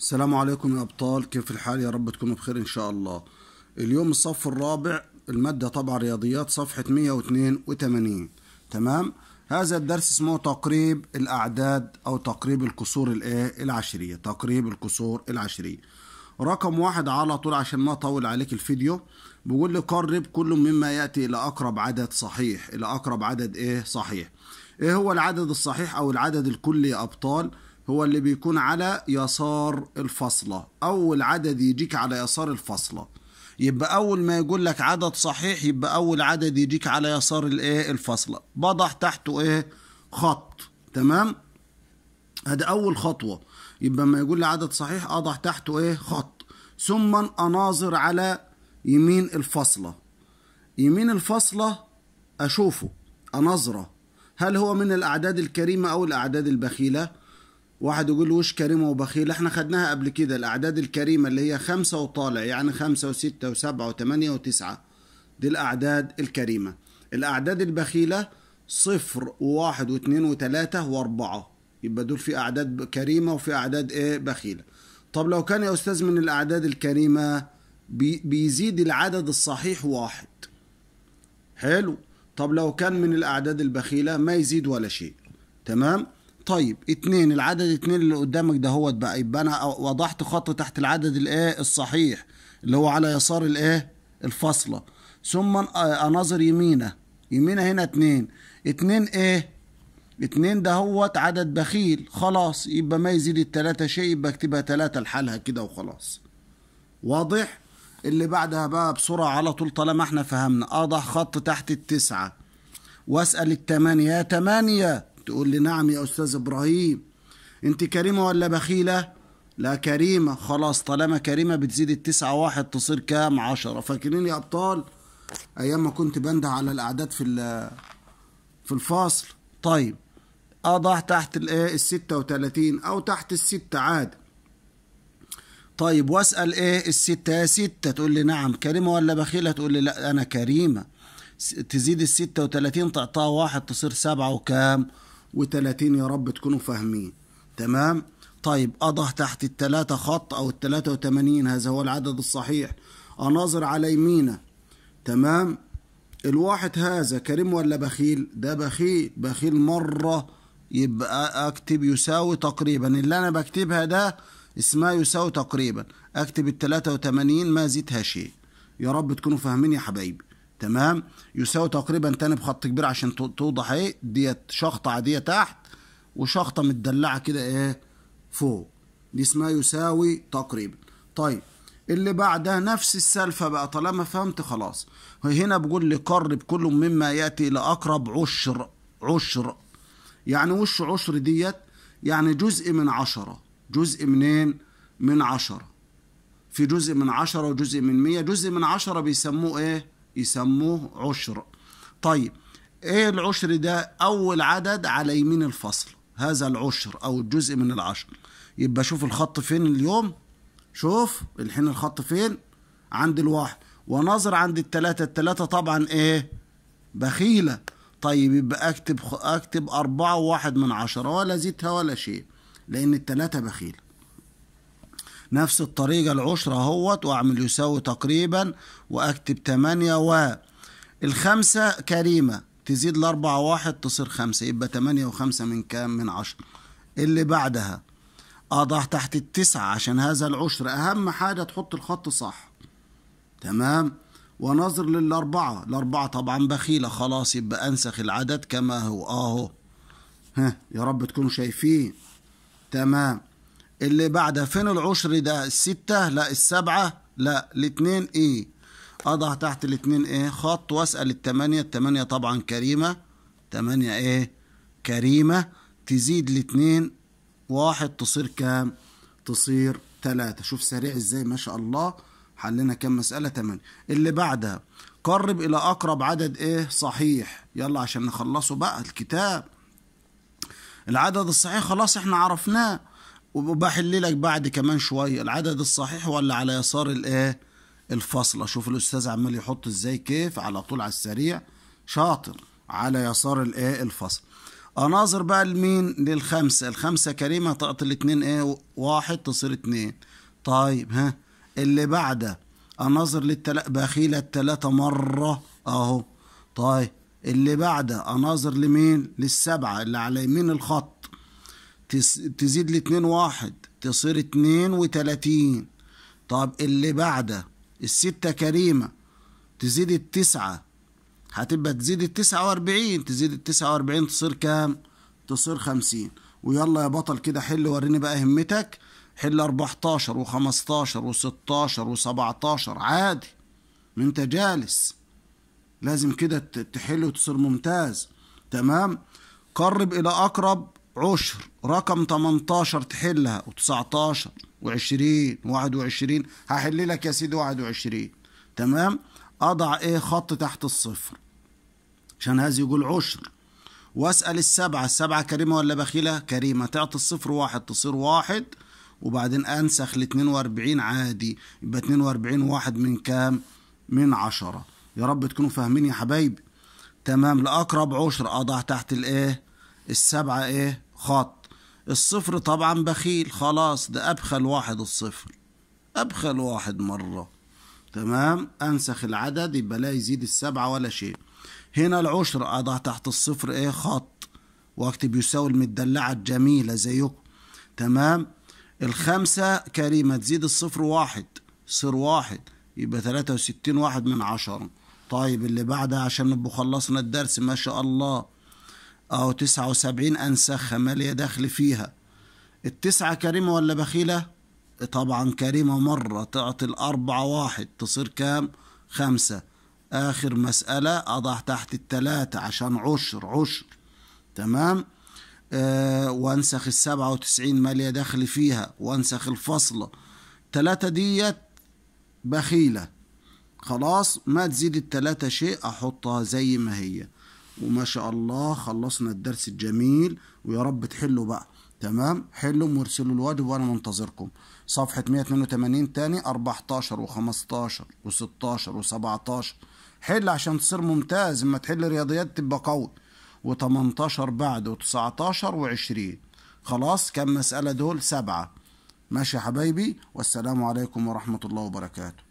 السلام عليكم يا أبطال كيف الحال يا رب تكونوا بخير إن شاء الله اليوم الصف الرابع المادة طبعا رياضيات صفحة 182 تمام هذا الدرس اسمه تقريب الأعداد أو تقريب الكسور الإيه العشرية تقريب الكسور العشرية رقم واحد على طول عشان ما أطول عليك الفيديو بيقول لي قرب كل مما يأتي إلى أقرب عدد صحيح إلى أقرب عدد إيه صحيح إيه هو العدد الصحيح أو العدد الكلي يا أبطال هو اللي بيكون على يسار الفصلة أول عدد يجيك على يسار الفصلة يبقى أول ما يقول لك عدد صحيح يبقى أول عدد يجيك على يسار الإيه الفاصلة بضع تحته إيه خط تمام هذا أول خطوة يبقى ما يقول لي عدد صحيح أضع تحته إيه خط ثم أناظر على يمين الفاصلة يمين الفاصلة أشوفه أنظره هل هو من الأعداد الكريمة أو الأعداد البخيلة؟ واحد يقول له وش كريمة وبخيل احنا خدناها قبل كده الأعداد الكريمة اللي هي خمسة وطالع يعني خمسة وستة وسبعة وثمانية وتسعة دي الأعداد الكريمة الأعداد البخيلة صفر وواحد واثنين وثلاثة وأربعة يبقى دول في أعداد كريمة وفي أعداد إيه بخيلة طب لو كان يا أستاذ من الأعداد الكريمة بيزيد العدد الصحيح واحد حلو طب لو كان من الأعداد البخيلة ما يزيد ولا شيء تمام طيب اتنين العدد اتنين اللي قدامك ده هو بقى يبقى انا وضحت خط تحت العدد الايه الصحيح اللي هو على يسار الايه الفاصله ثم اناظر يمينه يمينه هنا اتنين اتنين ايه اتنين ده هو عدد بخيل خلاص يبقى ما يزيد التلاتة شيء يبقى اكتبها تلاتة لحالها كده وخلاص واضح اللي بعدها بقى بسرعة على طول طالما احنا فهمنا اضع خط تحت التسعة واسأل التمانية يا تمانية تقول لي نعم يا أستاذ إبراهيم أنت كريمة ولا بخيلة؟ لا كريمة خلاص طالما كريمة بتزيد التسعة واحد تصير كام عشرة فاكرين يا أبطال أيام ما كنت بنده على الأعداد في في الفاصل طيب أضع آه، تحت الإيه الستة وتلاتين أو تحت الستة عادي طيب واسأل إيه الستة يا ستة تقول لي نعم كريمة ولا بخيلة تقول لي لا أنا كريمة تزيد الستة وتلاتين تعطاها واحد تصير سبعة وكام و30 يا رب تكونوا فاهمين تمام طيب اضع تحت التلاتة خط أو ال83 هذا هو العدد الصحيح أناظر على يمينه تمام الواحد هذا كريم ولا بخيل ده بخيل بخيل مرة يبقى أكتب يساوي تقريبا اللي أنا بكتبها ده اسمها يساوي تقريبا أكتب ال83 ما زدتها شيء يا رب تكونوا فاهمين يا حبايبي تمام يساوي تقريبا تاني بخط كبير عشان توضح ايه ديت شخطه عاديه تحت وشخطه متدلعه كده ايه فوق دي اسمها يساوي تقريبا طيب اللي بعدها نفس السالفه بقى طالما فهمت خلاص هنا بقول لي قرب كل مما ياتي الى اقرب عشر عشر يعني وش عشر ديت يعني جزء من عشرة جزء منين من عشرة في جزء من عشرة وجزء من مية جزء من عشرة بيسموه ايه يسموه عشر طيب ايه العشر ده اول عدد على يمين الفصل هذا العشر او الجزء من العشر يبقى شوف الخط فين اليوم شوف الحين الخط فين عند الواحد ونظر عند التلاتة التلاتة طبعا ايه بخيلة طيب يبقى اكتب اكتب اربعة وواحد من عشرة ولا زيتها ولا شيء لان التلاتة بخيلة نفس الطريقة العشرة اهوت واعمل يساوي تقريبا واكتب تمانية و الخمسة كريمة تزيد لاربعة واحد تصير خمسة يبقى تمانية وخمسة من كام من عشرة اللي بعدها أضع تحت التسعة عشان هذا العشر أهم حاجة تحط الخط صح تمام ونظر للأربعة الأربعة طبعا بخيلة خلاص يبقى أنسخ العدد كما هو آه، أهو ها يا رب تكونوا شايفين تمام اللي بعدها فين العشر ده الستة لا السبعة لا الاتنين ايه اضع آه، تحت الاتنين ايه خط واسأل التمانية التمانية طبعا كريمة تمانية ايه كريمة تزيد الاتنين واحد تصير كام تصير تلاتة شوف سريع ازاي ما شاء الله حلنا كام مسألة تمانية اللي بعدها قرب الى اقرب عدد ايه صحيح يلا عشان نخلصه بقى الكتاب العدد الصحيح خلاص احنا عرفناه وبحل لك بعد كمان شويه العدد الصحيح ولا على يسار الايه الفصل شوف الاستاذ عمال يحط ازاي كيف على طول على السريع شاطر على يسار الايه الفصل اناظر بقى لمين للخمسه الخمسه كريمه تعطي الاتنين ايه واحد تصير اتنين طيب ها اللي بعده اناظر للتلا بخيله التلاته مره اهو طيب اللي بعده اناظر لمين للسبعه اللي على يمين الخط تزيد الاتنين واحد تصير اتنين وتلاتين طب اللي بعده الستة كريمة تزيد التسعة هتبقى تزيد التسعة واربعين تزيد التسعة واربعين تصير كام تصير خمسين ويلا يا بطل كده حل وريني بقى همتك حل 14 و15 و16 و17 عادي انت جالس لازم كده تحل وتصير ممتاز تمام قرب الى اقرب عشر رقم 18 تحلها و19 و20 و21 هحل لك يا سيدي 21 تمام اضع ايه خط تحت الصفر عشان هذا يقول عشر واسال السبعه السبعه كريمه ولا بخيله كريمه تعطي الصفر واحد تصير واحد وبعدين انسخ ل 42 عادي يبقى 42 واحد من كام من عشرة يا رب تكونوا فاهمين يا حبايبي تمام لاقرب عشر اضع تحت الايه السبعه ايه خط الصفر طبعا بخيل خلاص ده أبخل واحد الصفر أبخل واحد مرة تمام أنسخ العدد يبقى لا يزيد السبعة ولا شيء هنا العشر أضع تحت الصفر إيه خط وأكتب يساوي المدلعة الجميلة زيكم تمام الخمسة كريمة تزيد الصفر واحد صير واحد يبقى تلاتة وستين واحد من عشرة طيب اللي بعدها عشان نبقى خلصنا الدرس ما شاء الله أو تسعة وسبعين أنسخة مالية دخل فيها التسعة كريمة ولا بخيلة؟ طبعا كريمة مرة تعطي الأربعة واحد تصير كام؟ خمسة آخر مسألة أضع تحت التلاتة عشان عشر عشر تمام؟ آه وانسخ السبعة وتسعين مالية دخل فيها وانسخ الفصلة التلاتة ديت بخيلة خلاص ما تزيد التلاتة شيء أحطها زي ما هي وما شاء الله خلصنا الدرس الجميل ويا رب تحلوا بقى تمام حلوا وارسلوا الواجب وانا منتظركم صفحة 182 تاني 14 و15 و16 و17 حل عشان تصير ممتاز اما تحل رياضيات تبقى قوي و18 بعد و19 و20 خلاص كم مسألة دول سبعة ماشي يا حبايبي والسلام عليكم ورحمة الله وبركاته